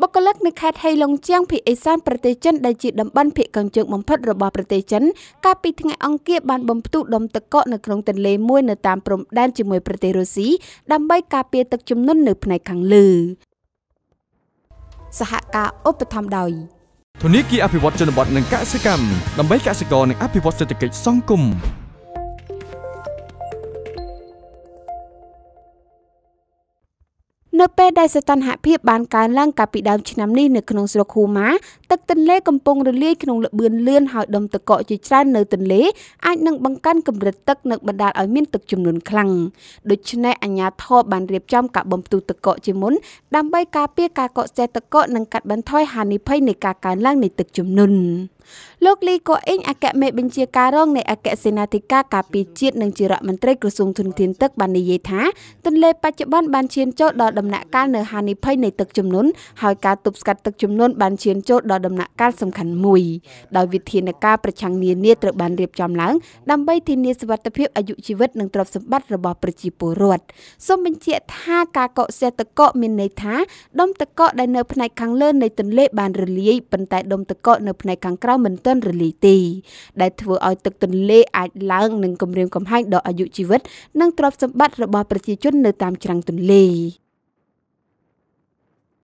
បុគ្គលិកនៅខេត្តហៃឡុងជាងភូមិអេសានប្រទេសចិនដែលជាតំបន់ភូមិកញ្ជើងបំផុតរបស់ប្រទេសចិនកាលពីថ្ងៃអង្គារបានបំផ្ទុះដុំទឹកកកនៅក្នុងទន្លេមួយនៅតាមព្រំដែនជាមួយប្រទេសរុស្ស៊ីដើម្បីការពារទឹកជំនន់នៅផ្នែកខាងលើសហការឧបត្ថម្ភដោយធនធានគីអភិវឌ្ឍជនបទនិងកសិកម្មដើម្បីកសិករនិងអភិវឌ្ឍសេដ្ឋកិច្ចសង្គមនៅពេលដែលសីតុណ្ហភាពបានកើនឡើងកាលពីដើមឆ្នាំនេះនៅក្នុងស្រុកហ៊ូម៉ាទឹកទន្លេកំពុងរលាយក្នុងល្បឿនលឿនហើយដុំទឹកកកជាច្រើននៅទន្លេអាចនឹងបង្កើនកម្រិតទឹកនិងបណ្ដាលឲ្យមានទឹកជំនន់ខ្លាំងដូច្នេះអាជ្ញាធរបានរៀបចំការបំផ្ទុះទឹកកកជាមុនដើម្បីការពារការកកស្ទះទឹកកកនិងកាត់បន្ថយហានិភ័យនៃការកើនឡើងនៃទឹកជំនន់លោកលីកូអេងអគ្គមេបញ្ជាការរងនៃអគ្គសេនាធិការការពារជាតិនិងជារដ្ឋមន្ត្រីក្រសួងធនធានទឹកបាននិយាយថា ទន្លេបច្ចុប្បន្នបានឈានចូលដល់ដំណាក់កាលនៅហានិភ័យនៃទឹកជំនន់ហើយការទប់ស្កាត់ទឹកជំនន់បានឈានចូលដល់ដំណាក់កាលសំខាន់មួយដោយវិធានការប្រឆាំងនានាត្រូវបានរៀបចំឡើងដើម្បីធានាសុវត្ថិភាពអាយុជីវិតនិងទ្រព្យសម្បត្តិរបស់ប្រជាពលរដ្ឋសូមបញ្ជាក់ថាការកកស្ទះទឹកកកមានន័យថាដុំទឹកកកដែលនៅផ្នែកខាងលើនៃទន្លេបានរលាយប៉ុន្តែដុំទឹកកកនៅផ្នែកខាងក្រៅមិនទាន់រលាយទេដែលធ្វើឲ្យទឹកទន្លេអាចឡើងនិងគម្រាមកំហែងដល់អាយុជីវិតនិងទ្រព្យសម្បត្តិរបស់ប្រជាជននៅតាមច្រាំងទន្លេ